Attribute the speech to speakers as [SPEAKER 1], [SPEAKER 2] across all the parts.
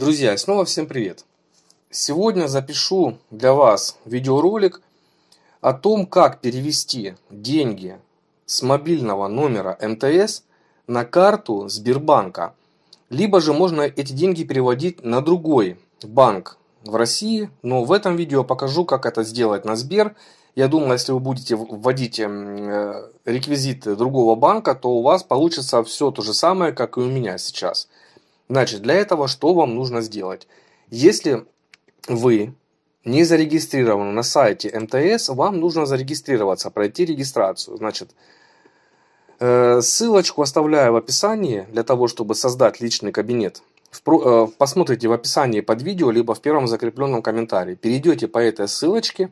[SPEAKER 1] Друзья, снова всем привет! Сегодня запишу для вас видеоролик о том, как перевести деньги с мобильного номера МТС на карту Сбербанка. Либо же можно эти деньги переводить на другой банк в России, но в этом видео покажу, как это сделать на Сбер. Я думаю, если вы будете вводить эм, э, реквизиты другого банка, то у вас получится все то же самое, как и у меня сейчас – Значит, для этого что вам нужно сделать? Если вы не зарегистрированы на сайте МТС, вам нужно зарегистрироваться, пройти регистрацию. Значит, э, ссылочку оставляю в описании для того, чтобы создать личный кабинет. Э, посмотрите в описании под видео, либо в первом закрепленном комментарии. Перейдете по этой ссылочке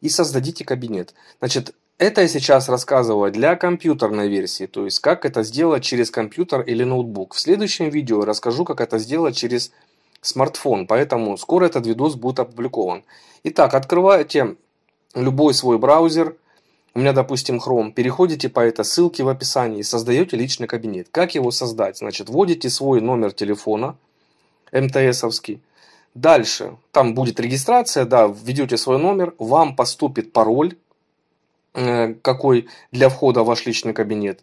[SPEAKER 1] и создадите кабинет. Значит, это я сейчас рассказываю для компьютерной версии, то есть как это сделать через компьютер или ноутбук. В следующем видео расскажу, как это сделать через смартфон, поэтому скоро этот видос будет опубликован. Итак, открывайте любой свой браузер, у меня, допустим, Chrome, переходите по этой ссылке в описании и создаете личный кабинет. Как его создать? Значит, вводите свой номер телефона, МТСовский, Дальше, там будет регистрация, да, введете свой номер, вам поступит пароль, Э, какой для входа в ваш личный кабинет.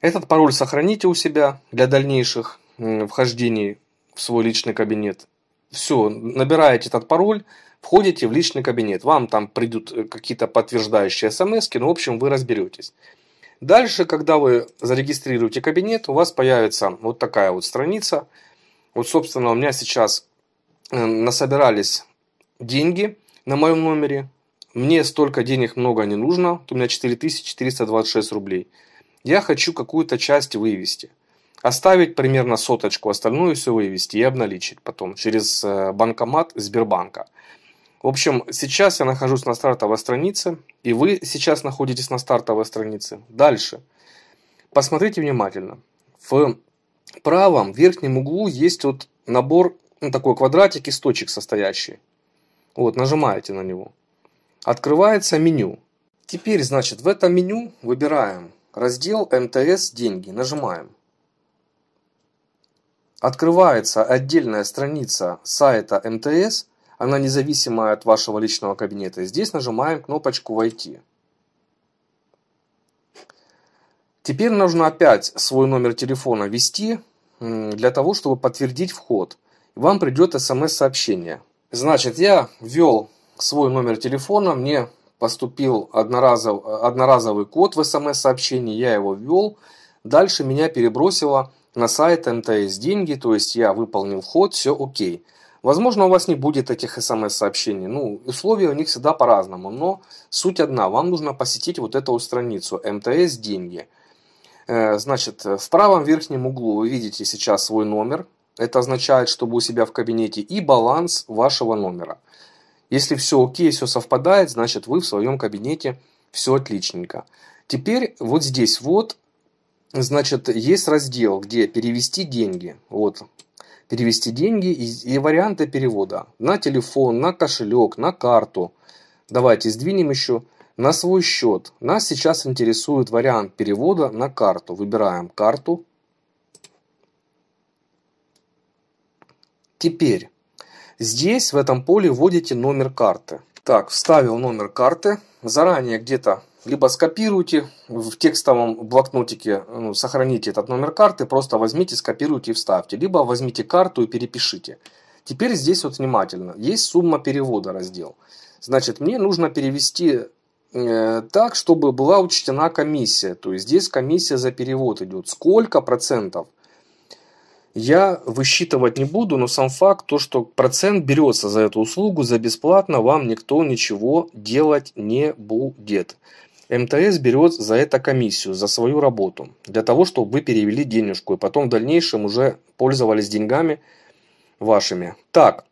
[SPEAKER 1] Этот пароль сохраните у себя для дальнейших вхождений в свой личный кабинет. Все, набираете этот пароль, входите в личный кабинет. Вам там придут э, какие-то подтверждающие смс, но ну, в общем вы разберетесь. Дальше, когда вы зарегистрируете кабинет, у вас появится вот такая вот страница. Вот, собственно, у меня сейчас э, насобирались деньги на моем номере. Мне столько денег много не нужно, у меня 4426 рублей. Я хочу какую-то часть вывести. Оставить примерно соточку, остальную все вывести и обналичить потом через э, банкомат Сбербанка. В общем, сейчас я нахожусь на стартовой странице, и вы сейчас находитесь на стартовой странице. Дальше. Посмотрите внимательно. В правом верхнем углу есть вот набор, ну, такой квадратик из состоящий. Вот, нажимаете на него. Открывается меню. Теперь, значит, в этом меню выбираем раздел МТС «Деньги». Нажимаем. Открывается отдельная страница сайта МТС, она независимая от вашего личного кабинета. Здесь нажимаем кнопочку «Войти». Теперь нужно опять свой номер телефона ввести для того, чтобы подтвердить вход. Вам придет смс-сообщение. Эм значит, я ввел свой номер телефона, мне поступил одноразов, одноразовый код в смс-сообщении, я его ввел, дальше меня перебросило на сайт МТС деньги, то есть я выполнил вход, все окей. Возможно, у вас не будет этих смс-сообщений, ну, условия у них всегда по-разному, но суть одна, вам нужно посетить вот эту страницу МТС деньги. Э, значит, в правом верхнем углу вы видите сейчас свой номер, это означает, что вы у себя в кабинете и баланс вашего номера. Если все окей, все совпадает, значит вы в своем кабинете все отличненько. Теперь вот здесь вот, значит, есть раздел, где перевести деньги. Вот, перевести деньги и, и варианты перевода на телефон, на кошелек, на карту. Давайте сдвинем еще на свой счет. Нас сейчас интересует вариант перевода на карту. Выбираем карту. Теперь Здесь, в этом поле, вводите номер карты. Так, вставил номер карты. Заранее где-то либо скопируйте в текстовом блокнотике, ну, сохраните этот номер карты, просто возьмите, скопируйте и вставьте. Либо возьмите карту и перепишите. Теперь здесь вот внимательно. Есть сумма перевода раздел. Значит, мне нужно перевести э, так, чтобы была учтена комиссия. То есть здесь комиссия за перевод идет. Сколько процентов я высчитывать не буду, но сам факт, то, что процент берется за эту услугу, за бесплатно вам никто ничего делать не будет. МТС берет за это комиссию, за свою работу, для того, чтобы вы перевели денежку и потом в дальнейшем уже пользовались деньгами вашими. Так,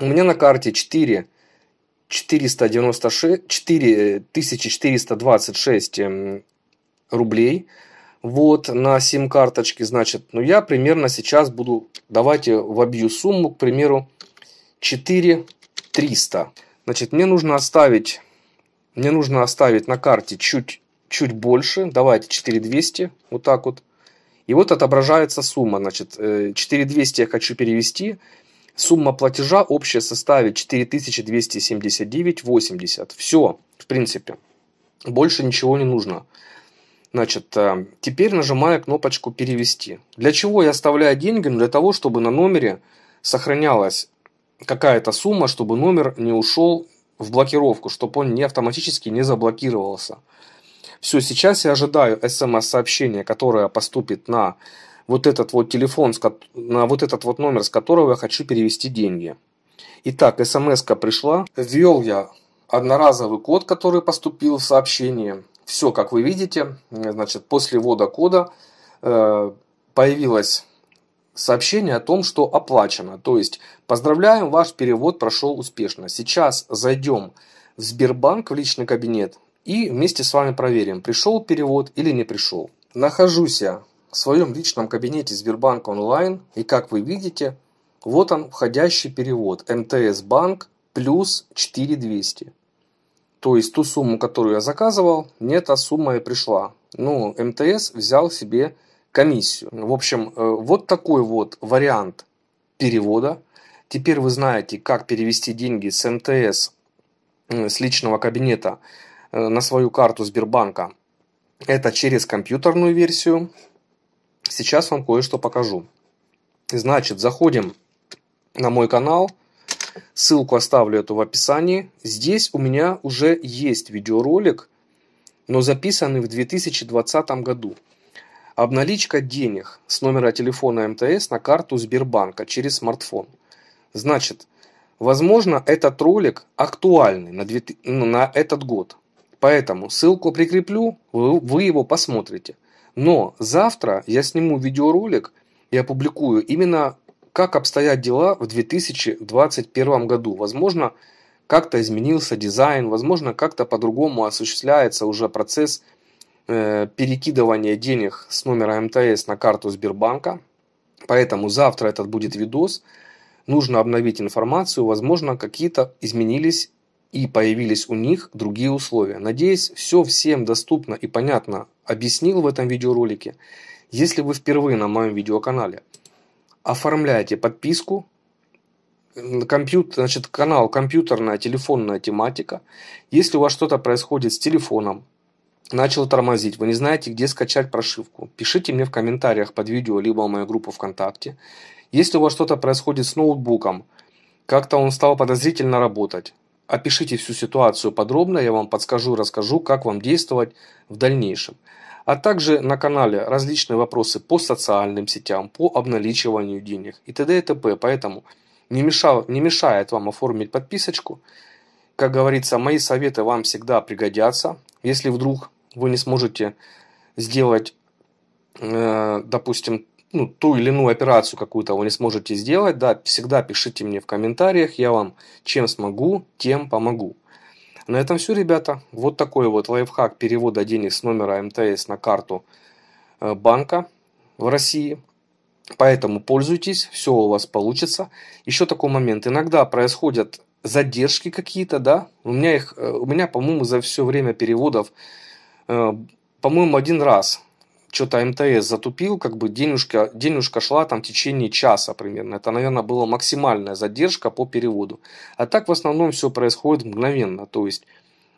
[SPEAKER 1] у меня на карте 4 496, 4426 рублей – вот на сим-карточке, значит, ну я примерно сейчас буду, давайте вобью сумму, к примеру, 4300. Значит, мне нужно оставить, мне нужно оставить на карте чуть, чуть больше, давайте 4200, вот так вот. И вот отображается сумма, значит, 4200 э, я хочу перевести, сумма платежа общая составит 4279,80. Все, в принципе, больше ничего не нужно. Значит, э, теперь нажимаю кнопочку «Перевести». Для чего я оставляю деньги? Ну, для того, чтобы на номере сохранялась какая-то сумма, чтобы номер не ушел в блокировку, чтобы он не автоматически не заблокировался. Все, сейчас я ожидаю смс-сообщения, которое поступит на вот этот вот телефон, на вот этот вот номер, с которого я хочу перевести деньги. Итак, смс пришла. Ввел я одноразовый код, который поступил в сообщение все, как вы видите, значит, после ввода кода э, появилось сообщение о том, что оплачено. То есть, поздравляем, ваш перевод прошел успешно. Сейчас зайдем в Сбербанк, в личный кабинет, и вместе с вами проверим, пришел перевод или не пришел. Нахожусь я в своем личном кабинете Сбербанк онлайн, и как вы видите, вот он входящий перевод МТС Банк плюс 4200. То есть ту сумму, которую я заказывал, не эта сумма и пришла. Ну, МТС взял себе комиссию. В общем, э, вот такой вот вариант перевода. Теперь вы знаете, как перевести деньги с МТС, с личного кабинета э, на свою карту Сбербанка. Это через компьютерную версию. Сейчас вам кое-что покажу. Значит, заходим на мой канал – Ссылку оставлю эту в описании. Здесь у меня уже есть видеоролик, но записанный в 2020 году. Обналичка денег с номера телефона МТС на карту Сбербанка через смартфон. Значит, возможно, этот ролик актуальный на, 2000, ну, на этот год. Поэтому ссылку прикреплю, вы его посмотрите. Но завтра я сниму видеоролик и опубликую именно как обстоят дела в 2021 году. Возможно, как-то изменился дизайн, возможно, как-то по-другому осуществляется уже процесс э, перекидывания денег с номера МТС на карту Сбербанка. Поэтому завтра этот будет видос. Нужно обновить информацию, возможно, какие-то изменились и появились у них другие условия. Надеюсь, все всем доступно и понятно объяснил в этом видеоролике, если вы впервые на моем видеоканале оформляете подписку, компьютер, значит, канал «Компьютерная телефонная тематика». Если у вас что-то происходит с телефоном, начал тормозить, вы не знаете, где скачать прошивку, пишите мне в комментариях под видео, либо в мою группу ВКонтакте. Если у вас что-то происходит с ноутбуком, как-то он стал подозрительно работать, опишите всю ситуацию подробно, я вам подскажу расскажу, как вам действовать в дальнейшем а также на канале различные вопросы по социальным сетям, по обналичиванию денег и т.д. и т.п. Поэтому не, мешал, не мешает вам оформить подписочку. Как говорится, мои советы вам всегда пригодятся. Если вдруг вы не сможете сделать, э, допустим, ну, ту или иную операцию какую-то вы не сможете сделать, да, всегда пишите мне в комментариях, я вам чем смогу, тем помогу. На этом все, ребята. Вот такой вот лайфхак перевода денег с номера МТС на карту э, банка в России. Поэтому пользуйтесь, все у вас получится. Еще такой момент. Иногда происходят задержки какие-то, да. У меня их, э, у меня, по-моему, за все время переводов, э, по-моему, один раз что-то МТС затупил, как бы денежка, денежка шла там в течение часа примерно. Это, наверное, была максимальная задержка по переводу. А так в основном все происходит мгновенно. То есть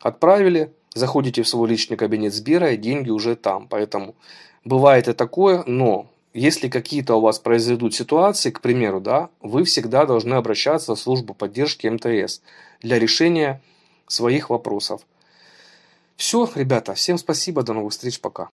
[SPEAKER 1] отправили, заходите в свой личный кабинет Сбера, и деньги уже там. Поэтому бывает и такое, но если какие-то у вас произойдут ситуации, к примеру, да, вы всегда должны обращаться в службу поддержки МТС для решения своих вопросов. Все, ребята, всем спасибо, до новых встреч, пока.